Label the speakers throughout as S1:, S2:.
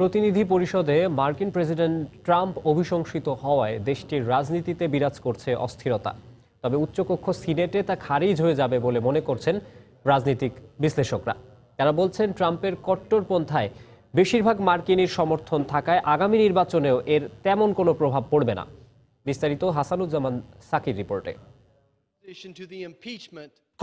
S1: প্রতিনিধি পরিষদে মার্কিন প্রেসিডেন্ট ট্রাম্প অভিশংসিত হওয়ায় দেশটির রাজনীতিতে বিরাজ করছে অস্থিরতা তবে উচ্চকক্ষ সিনেটে তা খারিজ হয়ে যাবে বলে মনে করছেন রাজনীতিক বিশ্লেষকরা তারা বলছেন ট্রাম্পের কট্টরপন্থায় বেশিরভাগ মার্কিনের সমর্থন থাকায় আগামী নির্বাচনেও এর তেমন কোনো প্রভাব পড়বে না বিস্তারিত হাসানুজ্জামান সাকির রিপোর্টে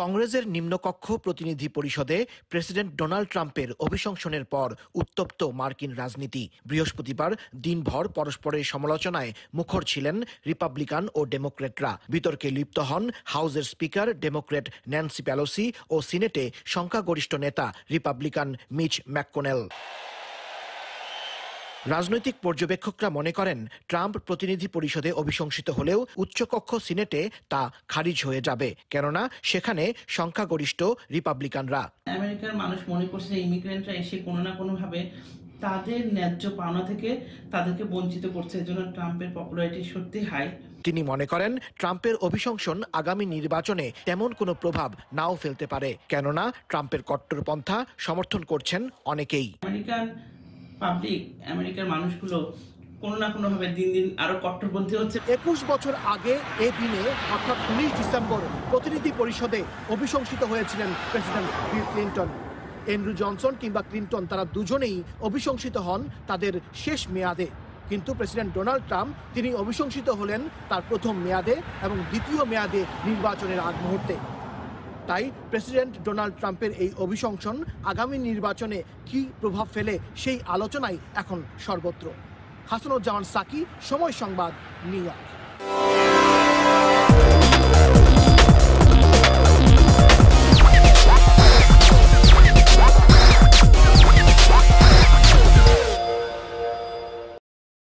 S2: কংগ্রেসের নিম্নকক্ষ প্রতিনিধি পরিষদে প্রেসিডেন্ট ডোনাল্ড ট্রাম্পের অভিশংসনের পর উত্তপ্ত মার্কিন রাজনীতি বৃহস্পতিবার দিনভর পরস্পরের সমালোচনায় মুখর ছিলেন রিপাবলিকান ও ডেমোক্রেটরা বিতর্কে লিপ্ত হন হাউজের স্পিকার ডেমোক্রেট ন্যান্সি প্যালোসি ও সিনেটে সংখ্যাগরিষ্ঠ নেতা রিপাবলিকান মিচ ম্যাককোনেল রাজনৈতিক পর্যবেক্ষকরা মনে করেন ট্রাম্প প্রতিনিধি পরিষদে অভিশংসিত হলেও উচ্চকক্ষ সিনেটে তা খারিজ হয়ে যাবে কেননা সেখানে সংখ্যাগরিষ্ঠ রিপাবলিকানরা
S3: আমেরিকার মানুষ মনে করছে ইমিগ্রেন্টরা এসে কোনো না কোনো ভাবে তাদের ন্যায্য পাওনা থেকে তাদেরকে বঞ্চিত করছে এজন্য ট্রাম্পের পপুলারিটি সত্যি হাই
S2: তিনি মনে করেন ট্রাম্পের অভিশংসন আগামী নির্বাচনে তেমন কোনো প্রভাব নাও ফেলতে পারে কেননা ট্রাম্পের কট্টরপন্থা সমর্থন করছেন অনেকেই
S3: আমেরিকান পাবলিক আমেরিকার মানুষগুলো কোনো না কোনোভাবে দিন দিন আরো কট্টরপন্থী হচ্ছে একুশ বছর আগে এ দিনে অর্থাৎ উনিশ ডিসেম্বর প্রতিনিধি পরিষদে অভিশংসিত
S2: হয়েছিলেন president Bill Clinton Andrew Johnson কিংবা ক্লিন্টন তারা দুজনেই অভিশংসিত হন তাদের শেষ মেয়াদে কিন্তু প্রেসিডেন্ট ডোনাল্ড ট্রাম্প তিনি অভিশংসিত হলেন তার প্রথম মেয়াদে এবং দ্বিতীয় মেয়াদে নির্বাচনের আগ মুহূর্তে তাই প্রেসিডেন্ট ডোনাল্ড ট্রাম্পের এই অভিশংসন আগামী নির্বাচনে কি প্রভাব ফেলে সেই আলোচনাই এখন সর্বত্র হাসানুজ্জামান সাকি সময় সংবাদ নিউ ইয়র্ক